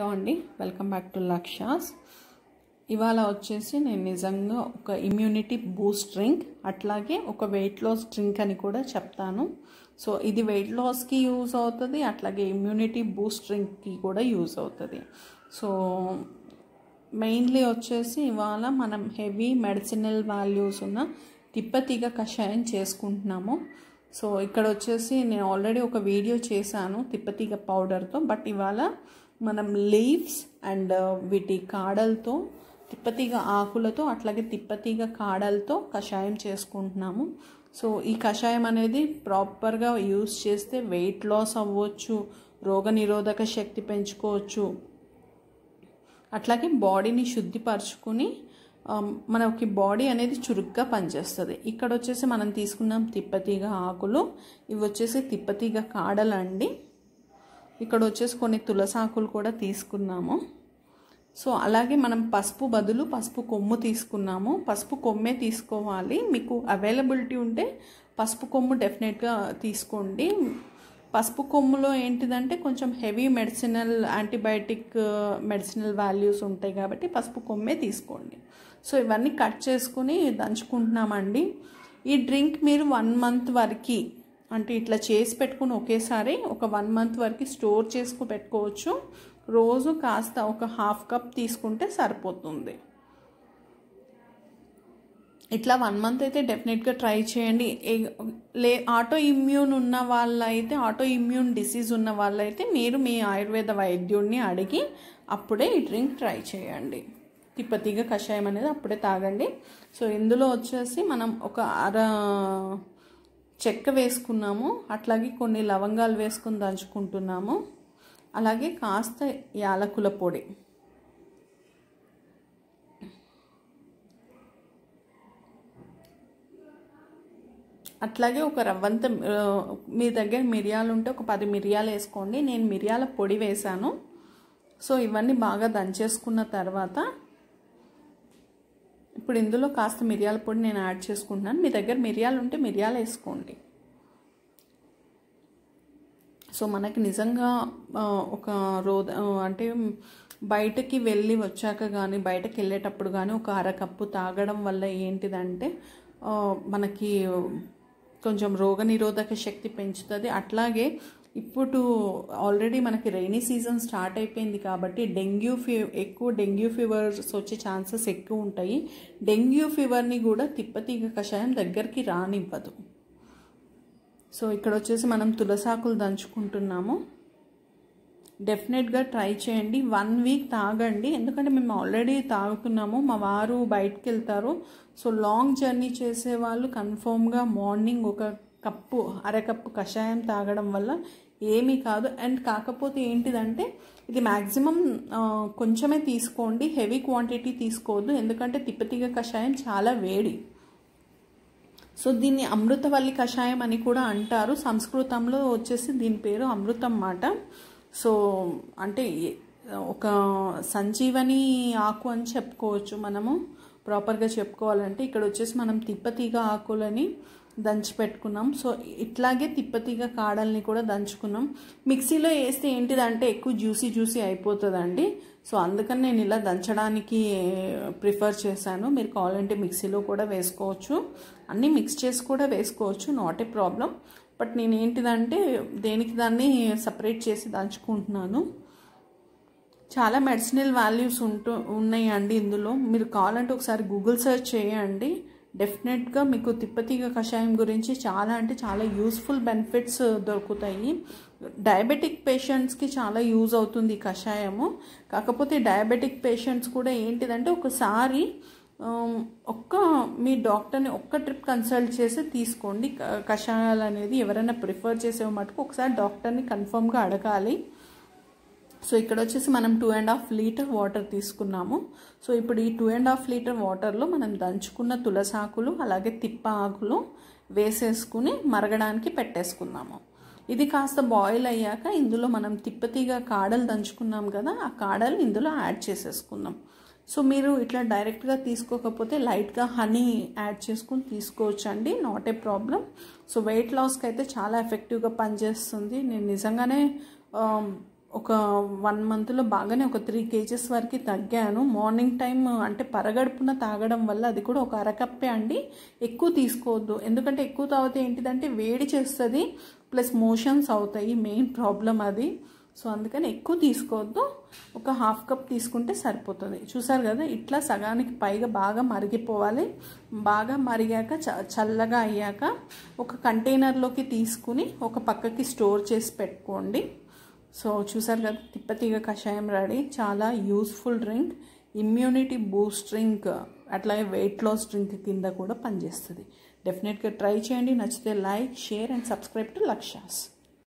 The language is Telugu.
హలో అండి వెల్కమ్ బ్యాక్ టు లక్షాస్ ఇవాళ వచ్చేసి నేను నిజంగా ఒక ఇమ్యూనిటీ బూస్ట్ డ్రింక్ అట్లాగే ఒక వెయిట్ లాస్ డ్రింక్ అని కూడా చెప్తాను సో ఇది వెయిట్ లాస్కి యూజ్ అవుతుంది అట్లాగే ఇమ్యూనిటీ బూస్ట్ డ్రింక్కి కూడా యూజ్ అవుతుంది సో మెయిన్లీ వచ్చేసి ఇవాళ మనం హెవీ మెడిసినల్ వాల్యూస్ ఉన్న తిప్పతీగ కషాయం చేసుకుంటున్నాము సో ఇక్కడ వచ్చేసి నేను ఆల్రెడీ ఒక వీడియో చేశాను తిప్పతీగ పౌడర్తో బట్ ఇవాళ మనం లీవ్స్ అండ్ uh, వీటి కాడలతో తిప్పతీగ ఆకులతో అట్లాగే తిప్పతీగ కాడలతో కషాయం చేసుకుంటున్నాము సో ఈ కషాయం అనేది ప్రాపర్గా యూస్ చేస్తే వెయిట్ లాస్ అవ్వచ్చు రోగనిరోధక శక్తి పెంచుకోవచ్చు అట్లాగే బాడీని శుద్ధిపరచుకుని um, మనకి బాడీ అనేది చురుగ్గా పనిచేస్తుంది ఇక్కడ వచ్చేసి మనం తీసుకున్నాం తిప్పతీగ ఆకులు ఇవి వచ్చేసి తిప్పతీగ కాడలండి ఇక్కడ వచ్చేసి కొన్ని తులసాకులు కూడా తీసుకున్నాము సో అలాగే మనం పసుపు బదులు పసుపు కొమ్ము తీసుకున్నాము పసుపు కొమ్మే తీసుకోవాలి మీకు అవైలబిలిటీ ఉంటే పసుపు కొమ్ము డెఫినెట్గా తీసుకోండి పసుపు కొమ్ములో ఏంటిదంటే కొంచెం heavy medicinal antibiotic uh, medicinal values ఉంటాయి కాబట్టి పసుపు కొమ్మే తీసుకోండి సో ఇవన్నీ కట్ చేసుకుని దంచుకుంటున్నామండి ఈ డ్రింక్ మీరు వన్ మంత్ వరకు అంటే ఇట్లా చేసి పెట్టుకుని ఒకేసారి ఒక వన్ మంత్ వరకు స్టోర్ చేసుకు పెట్టుకోవచ్చు రోజు కాస్త ఒక హాఫ్ కప్ తీసుకుంటే సరిపోతుంది ఇట్లా వన్ మంత్ అయితే డెఫినెట్గా ట్రై చేయండి లే ఆటో ఇమ్యూన్ ఉన్న వాళ్ళైతే ఆటో ఇమ్యూన్ డిసీజ్ ఉన్న వాళ్ళైతే మీరు మీ ఆయుర్వేద వైద్యుడిని అడిగి అప్పుడే ఈ డ్రింక్ ట్రై చేయండి తిప్పతీగ కషాయం అనేది అప్పుడే తాగండి సో ఇందులో వచ్చేసి మనం ఒక అర చెక్క వేసుకున్నాము అట్లాగే కొన్ని లవంగాలు వేసుకొని దంచుకుంటున్నాము అలాగే కాస్త యాలకుల పొడి అట్లాగే ఒక రవ్వంత మీ దగ్గర మిరియాలు ఉంటే ఒక పది మిరియాలు వేసుకోండి నేను మిరియాల పొడి వేశాను సో ఇవన్నీ బాగా దంచేసుకున్న తర్వాత ఇప్పుడు ఇందులో కాస్త మిరియాల పొడి నేను యాడ్ చేసుకుంటున్నాను మీ దగ్గర మిరియాలు ఉంటే మిరియాలు వేసుకోండి సో మనకి నిజంగా ఒక రోద అంటే బయటకి వెళ్ళి వచ్చాక కానీ బయటకి వెళ్ళేటప్పుడు కానీ ఒక అరకప్పు తాగడం వల్ల ఏంటిదంటే మనకి కొంచెం రోగనిరోధక శక్తి పెంచుతుంది అట్లాగే ఇప్పుడు ఆల్రెడీ మనకి రైనీ సీజన్ స్టార్ట్ అయిపోయింది కాబట్టి డెంగ్యూ ఫీ ఎక్కువ డెంగ్యూ ఫీవర్స్ వచ్చే ఛాన్సెస్ ఎక్కువ ఉంటాయి డెంగ్యూ ఫీవర్ని కూడా తిప్పతీగ కషాయం దగ్గరికి రానివ్వదు సో ఇక్కడ వచ్చేసి మనం తులసాకులు దంచుకుంటున్నాము డెఫినెట్గా ట్రై చేయండి వన్ వీక్ తాగండి ఎందుకంటే మేము ఆల్రెడీ తాగుతున్నాము మా వారు బయటకు వెళ్తారు సో లాంగ్ జర్నీ చేసే వాళ్ళు కన్ఫర్మ్గా మార్నింగ్ ఒక కప్పు అరకప్పు కషాయం తాగడం వల్ల ఏమీ కాదు అండ్ కాకపోతే ఏంటిదంటే ఇది మ్యాక్సిమం కొంచెమే తీసుకోండి హెవీ క్వాంటిటీ తీసుకోవద్దు ఎందుకంటే తిప్పతిగ కషాయం చాలా వేడి సో దీన్ని అమృతవల్లి కషాయం అని కూడా అంటారు సంస్కృతంలో వచ్చేసి దీని పేరు అమృతం మాట సో అంటే ఒక సంజీవని ఆకు అని చెప్పుకోవచ్చు మనము ప్రాపర్గా చెప్పుకోవాలంటే ఇక్కడ వచ్చేసి మనం తిప్పతీగ ఆకులని దంచి పెట్టుకున్నాం సో ఇట్లాగే తిప్పతీగ కాడల్ని కూడా దంచుకున్నాం మిక్సీలో వేస్తే ఏంటిదంటే ఎక్కువ జ్యూసీ జ్యూసీ అయిపోతుందండి సో అందుకని నేను ఇలా దంచడానికి ప్రిఫర్ చేశాను మీరు కావాలంటే మిక్సీలో కూడా వేసుకోవచ్చు అన్నీ మిక్స్ చేసి కూడా వేసుకోవచ్చు నాట్ ఏ ప్రాబ్లం బట్ నేను ఏంటిదంటే దేనికి దాన్ని సపరేట్ చేసి దంచుకుంటున్నాను చాలా మెడిసినల్ వాల్యూస్ ఉంటూ ఉన్నాయండి ఇందులో మీరు కావాలంటే ఒకసారి గూగుల్ సెర్చ్ చేయండి డెఫినెట్గా మీకు తిప్పతీగ కషాయం గురించి చాలా అంటే చాలా యూస్ఫుల్ బెనిఫిట్స్ దొరుకుతాయి డయాబెటిక్ పేషెంట్స్కి చాలా యూజ్ అవుతుంది ఈ కషాయము కాకపోతే డయాబెటిక్ పేషెంట్స్ కూడా ఏంటిదంటే ఒకసారి ఒక్క మీ డాక్టర్ని ఒక్క ట్రిప్ కన్సల్ట్ చేసి తీసుకోండి కషాయాలు అనేది ఎవరైనా ప్రిఫర్ చేసే మటుకు ఒకసారి డాక్టర్ని కన్ఫర్మ్గా అడగాలి సో ఇక్కడ వచ్చేసి మనం two and half litre water తీసుకున్నాము సో ఇప్పుడు ఈ టూ అండ్ హాఫ్ లీటర్ వాటర్లో మనం దంచుకున్న తులసాకులు అలాగే తిప్ప ఆకులు వేసేసుకుని మరగడానికి పెట్టేసుకుందాము ఇది కాస్త బాయిల్ అయ్యాక ఇందులో మనం తిప్పతీగా కాడలు దంచుకున్నాం కదా ఆ కాడలు ఇందులో యాడ్ చేసేసుకుందాం సో మీరు ఇట్లా డైరెక్ట్గా తీసుకోకపోతే లైట్గా హనీ యాడ్ చేసుకుని తీసుకోవచ్చండి not a problem so weight లాస్కి అయితే చాలా ఎఫెక్టివ్గా పనిచేస్తుంది నేను నిజంగానే um, ఒక వన్ మంత్లో బాగానే ఒక త్రీ కేజెస్ వరకు తగ్గాను మార్నింగ్ టైం అంటే పరగడుపున తాగడం వల్ల అది కూడా ఒక అరకప్పే అండి ఎక్కువ తీసుకోవద్దు ఎందుకంటే ఎక్కువ తాగితే ఏంటిదంటే వేడి చేస్తుంది ప్లస్ మోషన్స్ అవుతాయి మెయిన్ ప్రాబ్లం అది సో అందుకని ఎక్కువ తీసుకోవద్దు ఒక హాఫ్ కప్ తీసుకుంటే సరిపోతుంది చూసారు కదా ఇట్లా సగానికి పైగా బాగా మరిగిపోవాలి బాగా మరిగాక చల్లగా అయ్యాక ఒక కంటైనర్లోకి తీసుకుని ఒక పక్కకి స్టోర్ చేసి పెట్టుకోండి సో చూసారు కదా తిప్పతీగ కషాయం రెడీ చాలా useful drink immunity boost drink అట్లాగే వెయిట్ లాస్ డ్రింక్ కింద కూడా పనిచేస్తుంది డెఫినెట్గా ట్రై చేయండి నచ్చితే like share and subscribe to లక్షాస్